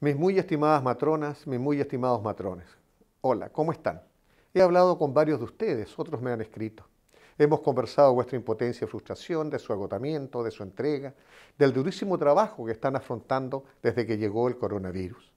Mis muy estimadas matronas, mis muy estimados matrones, hola, ¿cómo están? He hablado con varios de ustedes, otros me han escrito. Hemos conversado vuestra impotencia y frustración, de su agotamiento, de su entrega, del durísimo trabajo que están afrontando desde que llegó el coronavirus.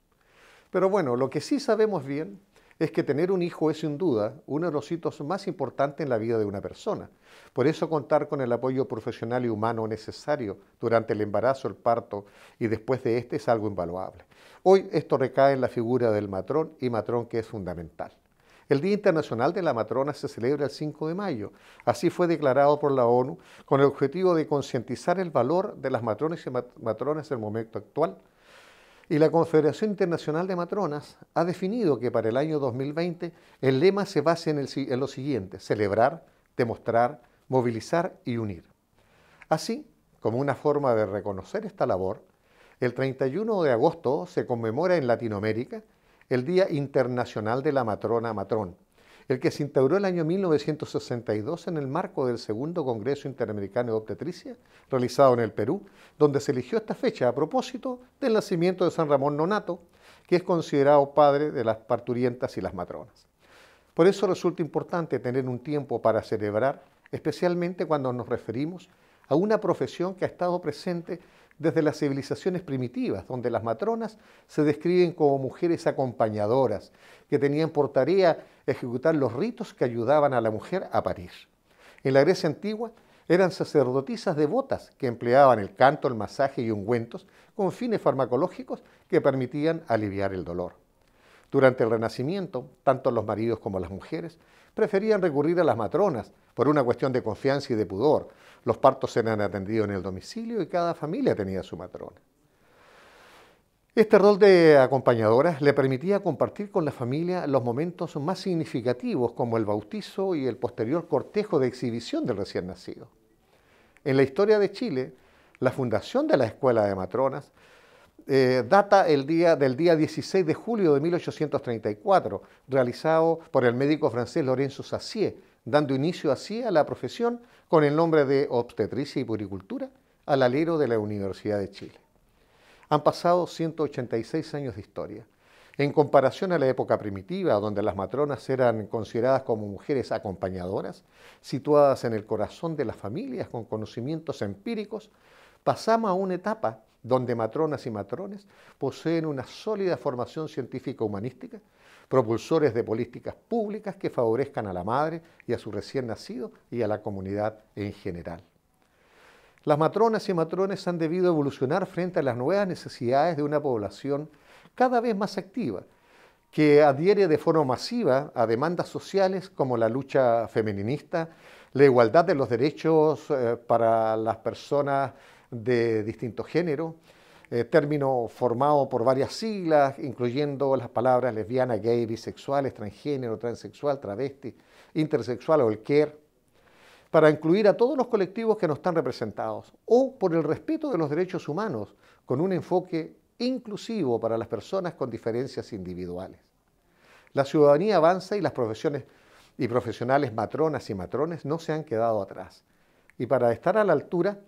Pero bueno, lo que sí sabemos bien es que tener un hijo es sin duda uno de los hitos más importantes en la vida de una persona. Por eso contar con el apoyo profesional y humano necesario durante el embarazo, el parto y después de este es algo invaluable. Hoy esto recae en la figura del matrón y matrón que es fundamental. El Día Internacional de la Matrona se celebra el 5 de mayo. Así fue declarado por la ONU con el objetivo de concientizar el valor de las matrones y matronas el momento actual y la Confederación Internacional de Matronas ha definido que para el año 2020 el lema se base en, en lo siguiente, celebrar, demostrar, movilizar y unir. Así, como una forma de reconocer esta labor, el 31 de agosto se conmemora en Latinoamérica el Día Internacional de la Matrona Matrón, el que se instauró el año 1962 en el marco del Segundo Congreso Interamericano de Obstetricia, realizado en el Perú, donde se eligió esta fecha a propósito del nacimiento de San Ramón Nonato, que es considerado padre de las parturientas y las matronas. Por eso resulta importante tener un tiempo para celebrar, especialmente cuando nos referimos a una profesión que ha estado presente desde las civilizaciones primitivas, donde las matronas se describen como mujeres acompañadoras, que tenían por tarea ejecutar los ritos que ayudaban a la mujer a parir. En la Grecia antigua eran sacerdotisas devotas que empleaban el canto, el masaje y ungüentos con fines farmacológicos que permitían aliviar el dolor. Durante el Renacimiento, tanto los maridos como las mujeres preferían recurrir a las matronas por una cuestión de confianza y de pudor. Los partos eran atendidos en el domicilio y cada familia tenía su matrona. Este rol de acompañadora le permitía compartir con la familia los momentos más significativos como el bautizo y el posterior cortejo de exhibición del recién nacido. En la historia de Chile, la fundación de la Escuela de Matronas eh, data el día, del día 16 de julio de 1834, realizado por el médico francés Lorenzo Sassier, dando inicio así a la profesión con el nombre de obstetricia y puricultura al alero de la Universidad de Chile. Han pasado 186 años de historia. En comparación a la época primitiva, donde las matronas eran consideradas como mujeres acompañadoras, situadas en el corazón de las familias con conocimientos empíricos, pasamos a una etapa donde matronas y matrones poseen una sólida formación científica humanística, propulsores de políticas públicas que favorezcan a la madre y a su recién nacido y a la comunidad en general. Las matronas y matrones han debido evolucionar frente a las nuevas necesidades de una población cada vez más activa, que adhiere de forma masiva a demandas sociales como la lucha feminista, la igualdad de los derechos eh, para las personas de distinto género, eh, término formado por varias siglas, incluyendo las palabras lesbiana, gay, bisexual, transgénero, transexual, travesti, intersexual o el queer, para incluir a todos los colectivos que no están representados, o por el respeto de los derechos humanos, con un enfoque inclusivo para las personas con diferencias individuales. La ciudadanía avanza y las profesiones y profesionales matronas y matrones no se han quedado atrás. Y para estar a la altura,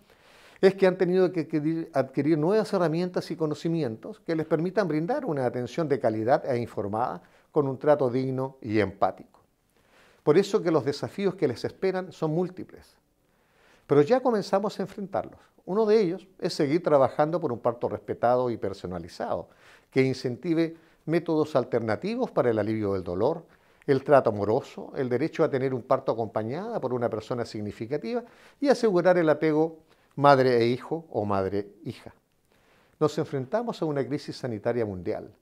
es que han tenido que adquirir, nuevas herramientas y conocimientos que les permitan brindar una atención de calidad e informada con un trato digno y empático. Por eso que los desafíos que les esperan son múltiples. Pero ya comenzamos a enfrentarlos. Uno de ellos es seguir trabajando por un parto respetado y personalizado, que incentive métodos alternativos para el alivio del dolor, el trato amoroso, el derecho a tener un parto acompañada por una persona significativa y asegurar el apego madre e hijo o madre-hija. Nos enfrentamos a una crisis sanitaria mundial.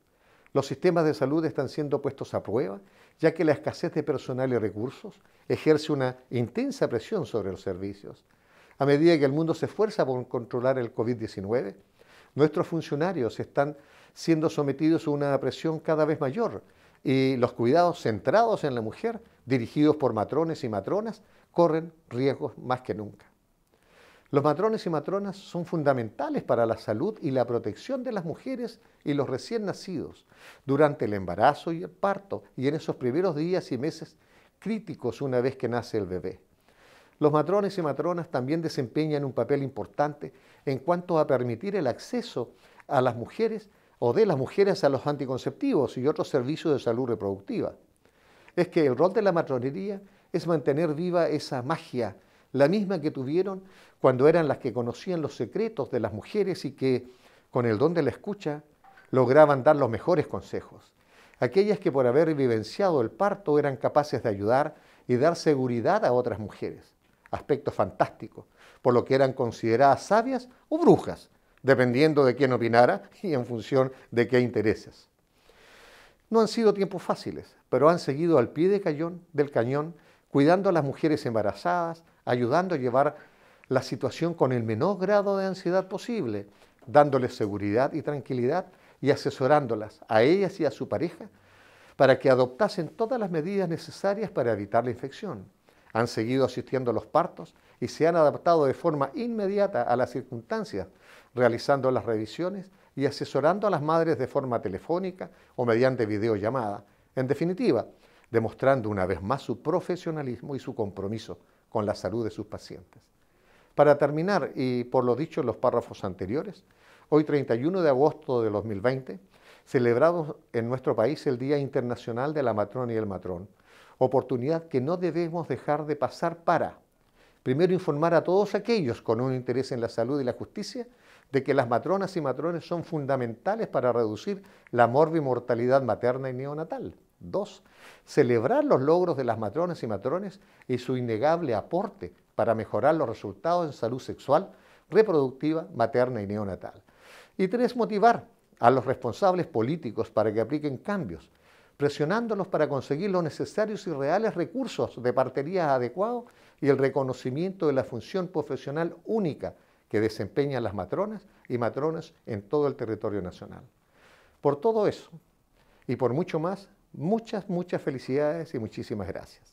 Los sistemas de salud están siendo puestos a prueba, ya que la escasez de personal y recursos ejerce una intensa presión sobre los servicios. A medida que el mundo se esfuerza por controlar el COVID-19, nuestros funcionarios están siendo sometidos a una presión cada vez mayor y los cuidados centrados en la mujer, dirigidos por matrones y matronas, corren riesgos más que nunca. Los matrones y matronas son fundamentales para la salud y la protección de las mujeres y los recién nacidos durante el embarazo y el parto y en esos primeros días y meses críticos una vez que nace el bebé. Los matrones y matronas también desempeñan un papel importante en cuanto a permitir el acceso a las mujeres o de las mujeres a los anticonceptivos y otros servicios de salud reproductiva. Es que el rol de la matronería es mantener viva esa magia la misma que tuvieron cuando eran las que conocían los secretos de las mujeres y que, con el don de la escucha, lograban dar los mejores consejos. Aquellas que por haber vivenciado el parto eran capaces de ayudar y dar seguridad a otras mujeres. Aspecto fantástico, por lo que eran consideradas sabias o brujas, dependiendo de quién opinara y en función de qué intereses. No han sido tiempos fáciles, pero han seguido al pie de del cañón, cuidando a las mujeres embarazadas, ayudando a llevar la situación con el menor grado de ansiedad posible, dándoles seguridad y tranquilidad y asesorándolas a ellas y a su pareja para que adoptasen todas las medidas necesarias para evitar la infección. Han seguido asistiendo a los partos y se han adaptado de forma inmediata a las circunstancias, realizando las revisiones y asesorando a las madres de forma telefónica o mediante videollamada. En definitiva, demostrando una vez más su profesionalismo y su compromiso con la salud de sus pacientes. Para terminar, y por lo dicho en los párrafos anteriores, hoy 31 de agosto de 2020, celebramos en nuestro país el Día Internacional de la Matrona y el Matrón, oportunidad que no debemos dejar de pasar para, primero, informar a todos aquellos con un interés en la salud y la justicia de que las matronas y matrones son fundamentales para reducir la morbimortalidad materna y neonatal. 2. celebrar los logros de las matronas y matrones y su innegable aporte para mejorar los resultados en salud sexual, reproductiva, materna y neonatal. Y tres, motivar a los responsables políticos para que apliquen cambios, presionándolos para conseguir los necesarios y reales recursos de partería adecuados y el reconocimiento de la función profesional única que desempeñan las matronas y matrones en todo el territorio nacional. Por todo eso, y por mucho más, Muchas, muchas felicidades y muchísimas gracias.